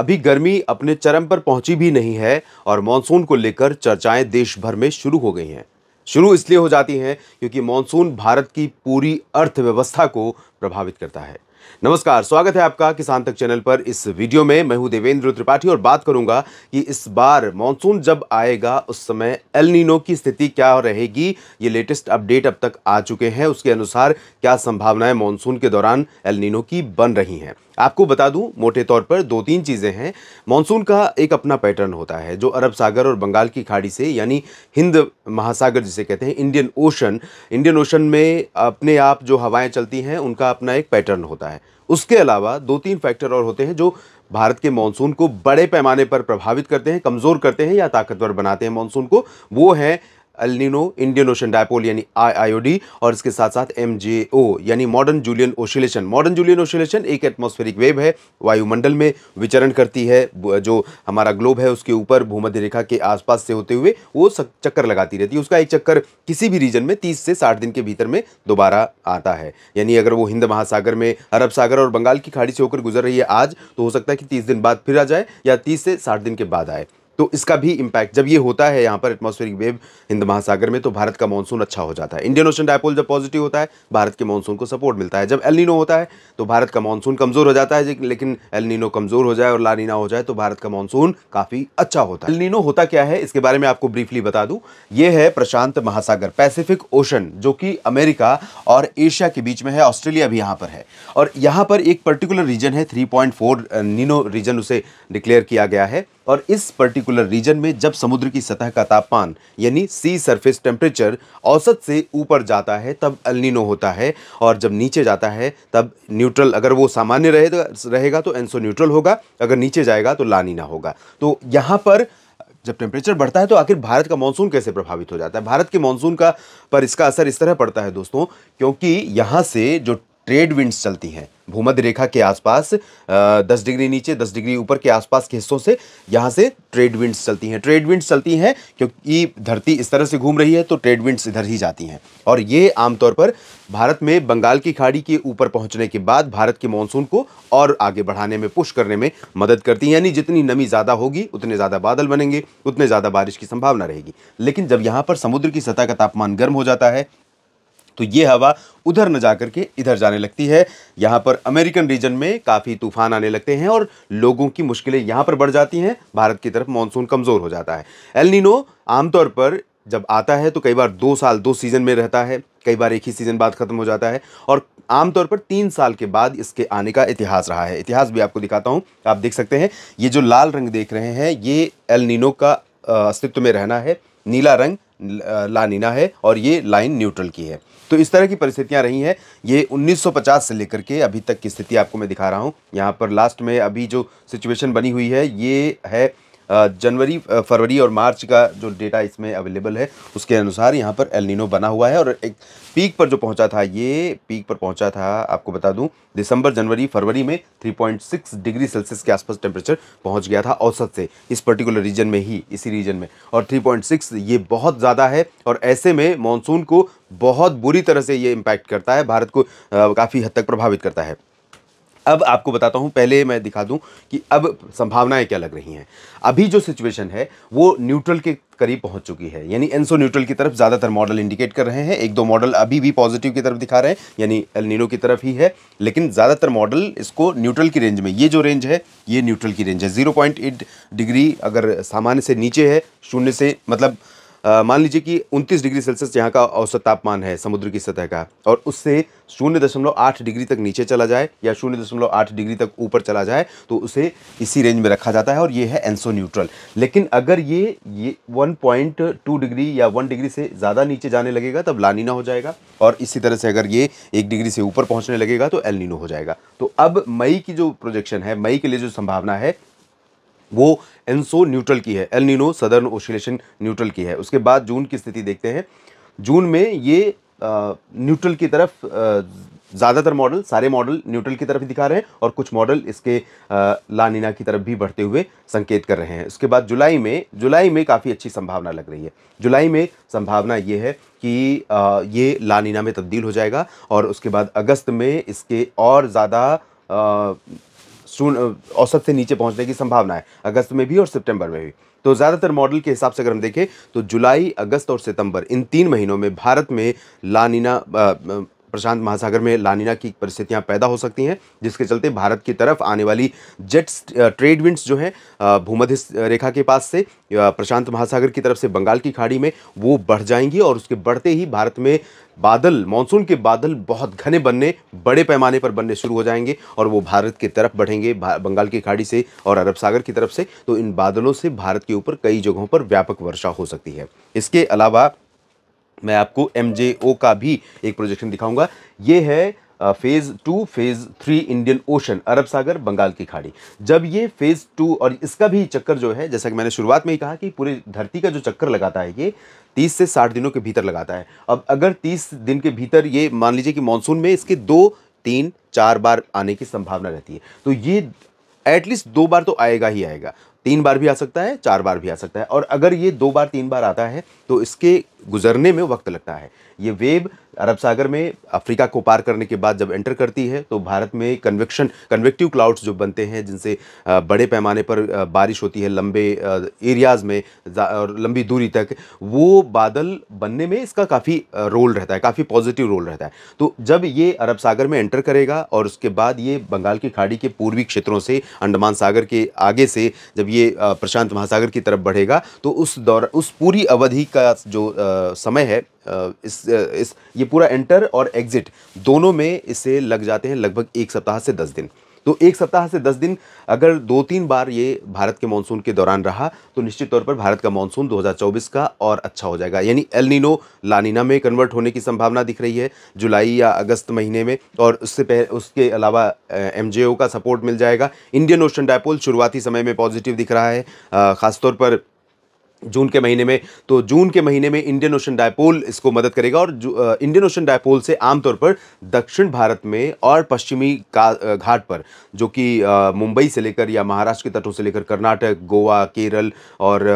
अभी गर्मी अपने चरम पर पहुंची भी नहीं है और मानसून को लेकर चर्चाएं देश भर में शुरू हो गई हैं शुरू इसलिए हो जाती हैं क्योंकि मानसून भारत की पूरी अर्थव्यवस्था को प्रभावित करता है नमस्कार स्वागत है आपका किसान तक चैनल पर इस वीडियो में मैं हूं देवेंद्र त्रिपाठी और बात करूंगा कि इस बार मानसून जब आएगा उस समय एल नीनो की स्थिति क्या रहेगी ये लेटेस्ट अपडेट अब तक आ चुके हैं उसके अनुसार क्या संभावनाएं मानसून के दौरान एल नीनो की बन रही हैं आपको बता दूं मोटे तौर पर दो तीन चीज़ें हैं मानसून का एक अपना पैटर्न होता है जो अरब सागर और बंगाल की खाड़ी से यानी हिंद महासागर जिसे कहते हैं इंडियन ओशन इंडियन ओशन में अपने आप जो हवाएं चलती हैं उनका अपना एक पैटर्न होता है उसके अलावा दो तीन फैक्टर और होते हैं जो भारत के मानसून को बड़े पैमाने पर प्रभावित करते हैं कमज़ोर करते हैं या ताकतवर बनाते हैं मानसून को वो हैं अलिनो इंडियन ओशन डायपोल यानी आईआईओडी और इसके साथ साथ एमजेओ यानी Madden Julian oscillation Madden Julian oscillation एक एटमॉस्फेरिक वेव है वायुमंडल में विचरण करती है जो हमारा ग्लोब है उसके ऊपर भूमध्य रेखा के आसपास से होते हुए वो चक्कर लगाती रहती है उसका एक चक्कर किसी भी रीजन में तीस से साठ दिन के भीतर में दोबारा आता है यानी अगर वो हिंद महासागर में अरब सागर और बंगाल की खाड़ी से होकर गुजर रही है आज तो हो सकता है कि तीस दिन बाद फिर आ जाए या तीस से साठ दिन के बाद आए तो इसका भी इंपैक्ट जब ये होता है यहाँ पर एटमॉस्फेरिक वेव हिंद महासागर में तो भारत का मानसून अच्छा हो जाता है इंडियन ओशन डायपोल जब पॉजिटिव होता है भारत के मानसून को सपोर्ट मिलता है जब एलिनो होता है तो भारत का मानसून कमज़ोर हो जाता है लेकिन एलिनो कमज़ोर हो जाए और लानीना हो जाए तो भारत का मानसून काफ़ी अच्छा होता है एलिनो होता क्या है इसके बारे में आपको ब्रीफली बता दूँ ये है प्रशांत महासागर पैसिफिक ओशन जो कि अमेरिका और एशिया के बीच में है ऑस्ट्रेलिया भी यहाँ पर है और यहाँ पर एक पर्टिकुलर रीजन है थ्री नीनो रीजन उसे डिक्लेयर किया गया है और इस पर्टिकुलर रीजन में जब समुद्र की सतह का तापमान यानी सी सरफेस टेम्परेचर औसत से ऊपर जाता है तब अल्निनो होता है और जब नीचे जाता है तब न्यूट्रल अगर वो सामान्य रहेगा रहेगा तो एनसो न्यूट्रल होगा अगर नीचे जाएगा तो लानीना होगा तो यहाँ पर जब टेम्परेचर बढ़ता है तो आखिर भारत का मानसून कैसे प्रभावित हो जाता है भारत के मानसून का पर इसका असर इस तरह पड़ता है दोस्तों क्योंकि यहाँ से जो ट्रेड विंड्स चलती हैं भूमध्य रेखा के आसपास दस डिग्री नीचे दस डिग्री ऊपर के आसपास के हिस्सों से यहाँ से ट्रेड विंड्स चलती हैं ट्रेड विंड्स चलती हैं क्योंकि धरती इस तरह से घूम रही है तो ट्रेड विंड्स इधर ही जाती हैं और ये आमतौर पर भारत में बंगाल की खाड़ी के ऊपर पहुँचने के बाद भारत के मानसून को और आगे बढ़ाने में पुष्ट करने में मदद करती हैं यानी जितनी नमी ज़्यादा होगी उतने ज़्यादा बादल बनेंगे उतने ज़्यादा बारिश की संभावना रहेगी लेकिन जब यहाँ पर समुद्र की सतह का तापमान गर्म हो जाता है तो ये हवा उधर न जा करके इधर जाने लगती है यहाँ पर अमेरिकन रीजन में काफ़ी तूफान आने लगते हैं और लोगों की मुश्किलें यहाँ पर बढ़ जाती हैं भारत की तरफ मानसून कमज़ोर हो जाता है एलनिनो आमतौर पर जब आता है तो कई बार दो साल दो सीज़न में रहता है कई बार एक ही सीज़न बाद ख़त्म हो जाता है और आमतौर पर तीन साल के बाद इसके आने का इतिहास रहा है इतिहास भी आपको दिखाता हूँ आप देख सकते हैं ये जो लाल रंग देख रहे हैं ये एल नीनो का अस्तित्व में रहना है नीला रंग लानिना है और ये लाइन न्यूट्रल की है तो इस तरह की परिस्थितियां रही हैं ये 1950 से लेकर के अभी तक की स्थिति आपको मैं दिखा रहा हूँ यहाँ पर लास्ट में अभी जो सिचुएशन बनी हुई है ये है जनवरी फरवरी और मार्च का जो डेटा इसमें अवेलेबल है उसके अनुसार यहाँ पर एलनिनो बना हुआ है और एक पीक पर जो पहुँचा था ये पीक पर पहुँचा था आपको बता दूँ दिसंबर जनवरी फरवरी में 3.6 डिग्री सेल्सियस के आसपास टेम्परेचर पहुँच गया था औसत से इस पर्टिकुलर रीजन में ही इसी रीजन में और सिक्स ये बहुत ज़्यादा है और ऐसे में मानसून को बहुत बुरी तरह से ये इम्पैक्ट करता है भारत को काफ़ी हद तक प्रभावित करता है अब आपको बताता हूँ पहले मैं दिखा दूँ कि अब संभावनाएं क्या लग रही हैं अभी जो सिचुएशन है वो न्यूट्रल के करीब पहुंच चुकी है यानी एनसो न्यूट्रल की तरफ ज़्यादातर मॉडल इंडिकेट कर रहे हैं एक दो मॉडल अभी भी पॉजिटिव की तरफ दिखा रहे हैं यानी एलनीनो की तरफ ही है लेकिन ज़्यादातर मॉडल इसको न्यूट्रल की रेंज में ये जो रेंज है ये न्यूट्रल की रेंज है ज़ीरो डिग्री अगर सामान्य से नीचे है शून्य से मतलब मान लीजिए कि 29 डिग्री सेल्सियस यहाँ का औसत तापमान है समुद्र की सतह का और उससे शून्य दशमलव आठ डिग्री तक नीचे चला जाए या शून्य दशमलव आठ डिग्री तक ऊपर चला जाए तो उसे इसी रेंज में रखा जाता है और ये है एनसो न्यूट्रल लेकिन अगर ये ये 1.2 डिग्री या 1 डिग्री से ज़्यादा नीचे जाने लगेगा तब लानीना हो जाएगा और इसी तरह से अगर ये एक डिग्री से ऊपर पहुँचने लगेगा तो एलनिनो हो जाएगा तो अब मई की जो प्रोजेक्शन है मई के लिए जो संभावना है वो एनसो न्यूट्रल की है El Nino southern oscillation neutral की है उसके बाद जून की स्थिति देखते हैं जून में ये न्यूट्रल की तरफ ज़्यादातर मॉडल सारे मॉडल न्यूट्रल की तरफ ही दिखा रहे हैं और कुछ मॉडल इसके लानिना की तरफ भी बढ़ते हुए संकेत कर रहे हैं उसके बाद जुलाई में जुलाई में काफ़ी अच्छी संभावना लग रही है जुलाई में संभावना ये है कि आ, ये लानिना में तब्दील हो जाएगा और उसके बाद अगस्त में इसके और ज़्यादा औसत से नीचे पहुंचने की संभावना है अगस्त में भी और सितंबर में भी तो ज़्यादातर मॉडल के हिसाब से अगर हम देखें तो जुलाई अगस्त और सितंबर इन तीन महीनों में भारत में लानिना प्रशांत महासागर में लानिना की परिस्थितियां पैदा हो सकती हैं जिसके चलते भारत की तरफ आने वाली जेट्स ट्रेड विंड्स जो हैं भूमध्य रेखा के पास से प्रशांत महासागर की तरफ से बंगाल की खाड़ी में वो बढ़ जाएंगी और उसके बढ़ते ही भारत में बादल मानसून के बादल बहुत घने बनने बड़े पैमाने पर बनने शुरू हो जाएंगे और वो भारत की तरफ बढ़ेंगे बंगाल की खाड़ी से और अरब सागर की तरफ से तो इन बादलों से भारत के ऊपर कई जगहों पर व्यापक वर्षा हो सकती है इसके अलावा मैं आपको एम का भी एक प्रोजेक्शन दिखाऊंगा ये है phase two phase three Indian Ocean अरब सागर बंगाल की खाड़ी जब ये फेज़ टू और इसका भी चक्कर जो है जैसा कि मैंने शुरुआत में ही कहा कि पूरे धरती का जो चक्कर लगाता है ये 30 से 60 दिनों के भीतर लगाता है अब अगर 30 दिन के भीतर ये मान लीजिए कि मानसून में इसके दो तीन चार बार आने की संभावना रहती है तो ये एटलीस्ट दो बार तो आएगा ही आएगा तीन बार भी आ सकता है चार बार भी आ सकता है और अगर ये दो बार तीन बार आता है तो इसके गुजरने में वक्त लगता है ये वेव अरब सागर में अफ्रीका को पार करने के बाद जब एंटर करती है तो भारत में कन्वेक्शन कन्वेक्टिव क्लाउड्स जो बनते हैं जिनसे बड़े पैमाने पर बारिश होती है लंबे एरियाज़ में और लंबी दूरी तक वो बादल बनने में इसका काफ़ी रोल रहता है काफ़ी पॉजिटिव रोल रहता है तो जब ये अरब सागर में एंटर करेगा और उसके बाद ये बंगाल की खाड़ी के पूर्वी क्षेत्रों से अंडमान सागर के आगे से जब ये प्रशांत महासागर की तरफ बढ़ेगा तो उस दौर उस पूरी अवधि का जो आ, समय है इस इस ये पूरा एंटर और एग्ज़िट दोनों में इसे लग जाते हैं लगभग एक सप्ताह से दस दिन तो एक सप्ताह से दस दिन अगर दो तीन बार ये भारत के मानसून के दौरान रहा तो निश्चित तौर पर भारत का मानसून 2024 का और अच्छा हो जाएगा यानी एलनिनो लानीना में कन्वर्ट होने की संभावना दिख रही है जुलाई या अगस्त महीने में और उससे पहले उसके अलावा एम का सपोर्ट मिल जाएगा इंडियन ओशन डायपोल शुरुआती समय में पॉजिटिव दिख रहा है ख़ासतौर पर जून के महीने में तो जून के महीने में इंडियन ओशन डायपोल इसको मदद करेगा और इंडियन ओशन डायपोल से आमतौर पर दक्षिण भारत में और पश्चिमी घाट पर जो कि मुंबई से लेकर या महाराष्ट्र के तटों से लेकर कर्नाटक गोवा केरल और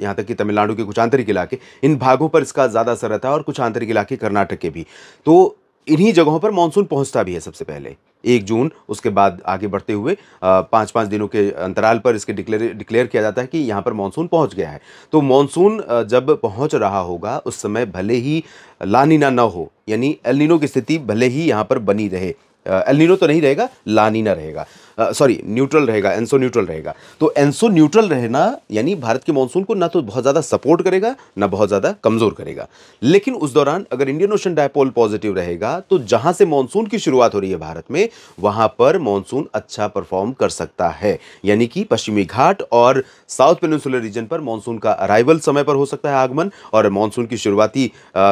यहाँ तक कि तमिलनाडु के कुछ आंतरिक इलाके इन भागों पर इसका ज़्यादा असर रहता है और कुछ आंतरिक इलाके कर्नाटक के भी तो इन्हीं जगहों पर मानसून पहुंचता भी है सबसे पहले एक जून उसके बाद आगे बढ़ते हुए पाँच पाँच दिनों के अंतराल पर इसके डिक्लेयर डिक्लेयर किया जाता है कि यहाँ पर मानसून पहुँच गया है तो मानसून जब पहुँच रहा होगा उस समय भले ही लानीना न हो यानी एलनिनो की स्थिति भले ही यहाँ पर बनी रहे एलनिनो तो नहीं रहेगा लानीना रहेगा सॉरी न्यूट्रल रहेगा एनसो न्यूट्रल रहेगा तो एनसो न्यूट्रल रहना यानी भारत के मानसून को ना तो बहुत ज़्यादा सपोर्ट करेगा ना बहुत ज़्यादा कमज़ोर करेगा लेकिन उस दौरान अगर इंडियन ओशन डायपोल पॉजिटिव रहेगा तो जहाँ से मानसून की शुरुआत हो रही है भारत में वहाँ पर मानसून अच्छा परफॉर्म कर सकता है यानी कि पश्चिमी घाट और साउथ पेनिनसुलर रीजन पर मानसून का अराइवल समय पर हो सकता है आगमन और मानसून की शुरुआती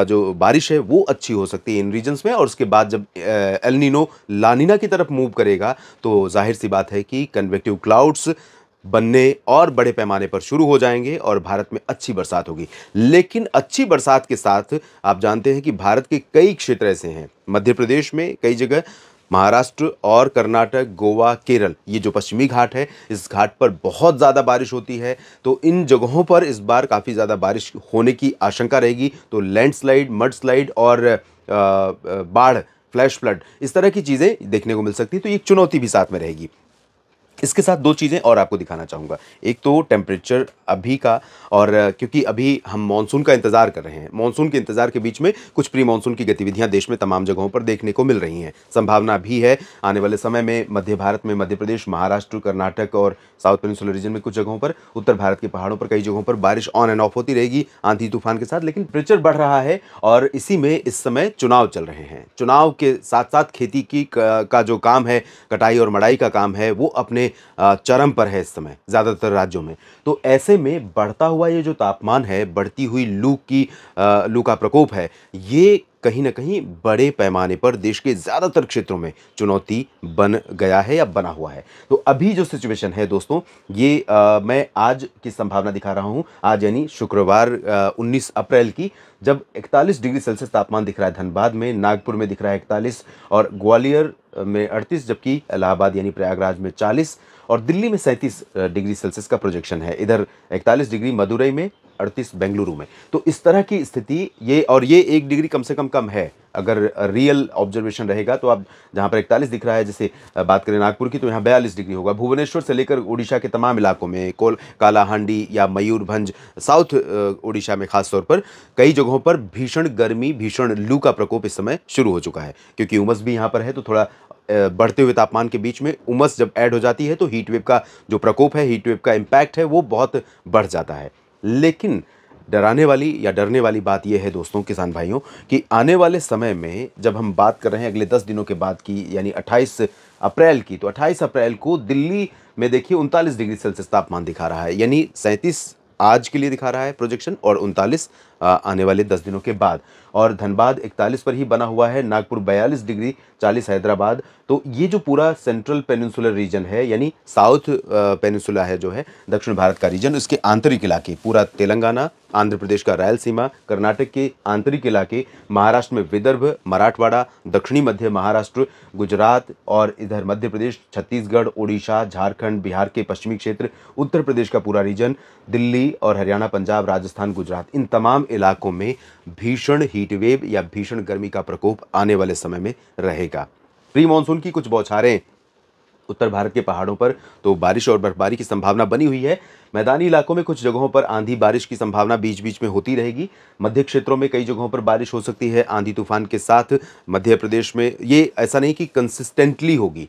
जो बारिश है वो अच्छी हो सकती है इन रीजन्स में और उसके बाद जब एलनिनो लानिना की तरफ मूव करेगा तो जाहिर सी बात है कि कन्वेक्टिव क्लाउड्स बनने और बड़े पैमाने पर शुरू हो जाएंगे और भारत में अच्छी बरसात होगी लेकिन अच्छी बरसात के साथ आप जानते हैं कि भारत के कई क्षेत्र ऐसे हैं मध्य प्रदेश में कई जगह महाराष्ट्र और कर्नाटक गोवा केरल ये जो पश्चिमी घाट है इस घाट पर बहुत ज़्यादा बारिश होती है तो इन जगहों पर इस बार काफ़ी ज़्यादा बारिश होने की आशंका रहेगी तो लैंडस्लाइड मडस्लाइड और बाढ़ फ्लैश फ्लड इस तरह की चीज़ें देखने को मिल सकती है तो एक चुनौती भी साथ में रहेगी इसके साथ दो चीज़ें और आपको दिखाना चाहूँगा एक तो टेम्परेचर अभी का और क्योंकि अभी हम मानसून का इंतज़ार कर रहे हैं मानसून के इंतज़ार के बीच में कुछ प्री मानसून की गतिविधियाँ देश में तमाम जगहों पर देखने को मिल रही हैं संभावना भी है आने वाले समय में मध्य भारत में मध्य प्रदेश महाराष्ट्र कर्नाटक और साउथ पेनिसुलर रीजन में कुछ जगहों पर उत्तर भारत के पहाड़ों पर कई जगहों पर बारिश ऑन एंड ऑफ होती रहेगी आंधी तूफान के साथ लेकिन टेम्परेचर बढ़ रहा है और इसी में इस समय चुनाव चल रहे हैं चुनाव के साथ साथ खेती की का जो काम है कटाई और मड़ाई का काम है वो अपने चरम पर है इस समय ज़्यादातर राज्यों में तो ऐसे में बढ़ता हुआ ये जो तापमान है बढ़ती हुई लू की लू का प्रकोप है ये कहीं ना कहीं बड़े पैमाने पर देश के ज़्यादातर क्षेत्रों में चुनौती बन गया है या बना हुआ है तो अभी जो सिचुएशन है दोस्तों ये आ, मैं आज की संभावना दिखा रहा हूँ आज यानी शुक्रवार उन्नीस अप्रैल की जब 41 डिग्री सेल्सियस तापमान दिख रहा है धनबाद में नागपुर में दिख रहा है इकतालीस और ग्वालियर में अड़तीस जबकि इलाहाबाद यानी प्रयागराज में चालीस और दिल्ली में सैंतीस डिग्री सेल्सियस का प्रोजेक्शन है इधर इकतालीस डिग्री मदुरई में अड़तीस बेंगलुरु में तो इस तरह की स्थिति ये और ये एक डिग्री कम से कम कम है अगर रियल ऑब्जर्वेशन रहेगा तो आप जहाँ पर इकतालीस दिख रहा है जैसे बात करें नागपुर की तो यहाँ बयालीस डिग्री होगा भुवनेश्वर से लेकर उड़ीसा के तमाम इलाकों में कोल कालाहांडी या मयूरभंज साउथ उड़ीसा में खासतौर पर कई जगहों पर भीषण गर्मी भीषण लू का प्रकोप इस समय शुरू हो चुका है क्योंकि उमस भी यहाँ पर है तो थोड़ा बढ़ते हुए तापमान के बीच में उमस जब ऐड हो जाती है तो हीटवेव का जो प्रकोप है हीटवेव का इम्पैक्ट है वो बहुत बढ़ जाता है लेकिन डराने वाली या डरने वाली बात यह है दोस्तों किसान भाइयों कि आने वाले समय में जब हम बात कर रहे हैं अगले दस दिनों के बाद की यानी 28 अप्रैल की तो 28 अप्रैल को दिल्ली में देखिए उनतालीस डिग्री सेल्सियस तापमान दिखा रहा है यानी सैंतीस आज के लिए दिखा रहा है प्रोजेक्शन और उनतालीस आने वाले दस दिनों के बाद और धनबाद इकतालीस पर ही बना हुआ है नागपुर बयालीस डिग्री चालीस हैदराबाद तो ये जो पूरा सेंट्रल पेनिनसुलर रीजन है यानी साउथ पेनिनसुला है जो है दक्षिण भारत का रीजन उसके आंतरिक इलाके पूरा तेलंगाना आंध्र प्रदेश का रायलसीमा कर्नाटक के आंतरिक इलाके महाराष्ट्र में विदर्भ मराठवाड़ा दक्षिणी मध्य महाराष्ट्र गुजरात और इधर मध्य प्रदेश छत्तीसगढ़ ओडिशा झारखंड बिहार के पश्चिमी क्षेत्र उत्तर प्रदेश का पूरा रीजन दिल्ली और हरियाणा पंजाब राजस्थान गुजरात इन तमाम इलाकों में भीषण हीटवेव या भीषण गर्मी का प्रकोप आने वाले समय में रहेगा प्री मानसून की कुछ बौछारें उत्तर भारत के पहाड़ों पर तो बारिश और बर्फबारी की संभावना बनी हुई है मैदानी इलाकों में कुछ जगहों पर आंधी बारिश की संभावना बीच बीच में होती रहेगी मध्य क्षेत्रों में कई जगहों पर बारिश हो सकती है आंधी तूफान के साथ मध्य प्रदेश में ये ऐसा नहीं कि कंसिस्टेंटली होगी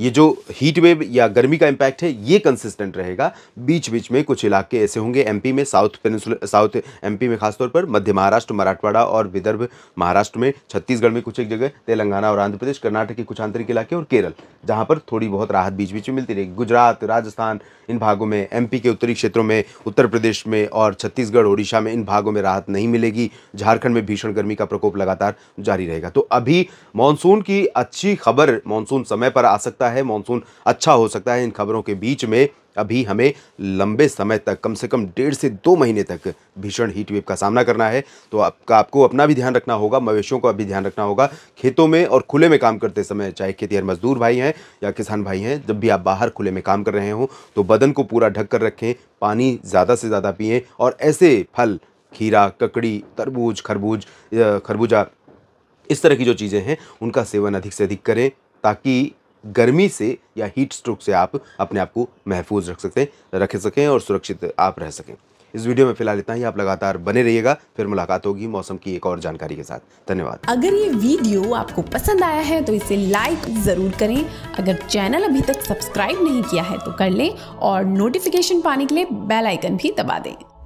ये जो हीट वेव या गर्मी का इम्पैक्ट है ये कंसिस्टेंट रहेगा बीच बीच में कुछ इलाके ऐसे होंगे एमपी में साउथ पेनसुल साउथ एमपी में खासतौर पर मध्य महाराष्ट्र मराठवाड़ा और विदर्भ महाराष्ट्र में छत्तीसगढ़ में कुछ एक जगह तेलंगाना और आंध्र प्रदेश कर्नाटक के कुछ आंतरिक इलाके और केरल जहाँ पर थोड़ी बहुत राहत बीच बीच में मिलती रहेगी गुजरात राजस्थान इन भागों में एम के उत्तरी क्षेत्रों में उत्तर प्रदेश में और छत्तीसगढ़ उड़ीसा में इन भागों में राहत नहीं मिलेगी झारखंड में भीषण गर्मी का प्रकोप लगातार जारी रहेगा तो अभी मानसून की अच्छी खबर मानसून समय पर आ सकता है सकता है मानसून अच्छा हो सकता है इन खबरों के बीच में अभी हमें लंबे समय तक कम से कम डेढ़ से दो महीने तक भीषण हीट वेव का सामना करना है तो आपका आपको अपना भी ध्यान रखना होगा मवेशियों का भी ध्यान रखना होगा खेतों में और खुले में काम करते समय चाहे खेतीहर मजदूर भाई हैं या किसान भाई हैं जब भी आप बाहर खुले में काम कर रहे हों तो बदन को पूरा ढक कर रखें पानी ज़्यादा से ज़्यादा पिए और ऐसे फल खीरा ककड़ी तरबूज खरबूज खरबूजा इस तरह की जो चीज़ें हैं उनका सेवन अधिक से अधिक करें ताकि गर्मी से या हीट स्ट्रोक से आप अपने आप को महफूज रख सकते हैं रख सकें और सुरक्षित आप रह सकें इस वीडियो में फिलहाल इतना ही आप लगातार बने रहिएगा फिर मुलाकात होगी मौसम की एक और जानकारी के साथ धन्यवाद अगर ये वीडियो आपको पसंद आया है तो इसे लाइक जरूर करें अगर चैनल अभी तक सब्सक्राइब नहीं किया है तो कर लें और नोटिफिकेशन पाने के लिए बेल आइकन भी दबा दें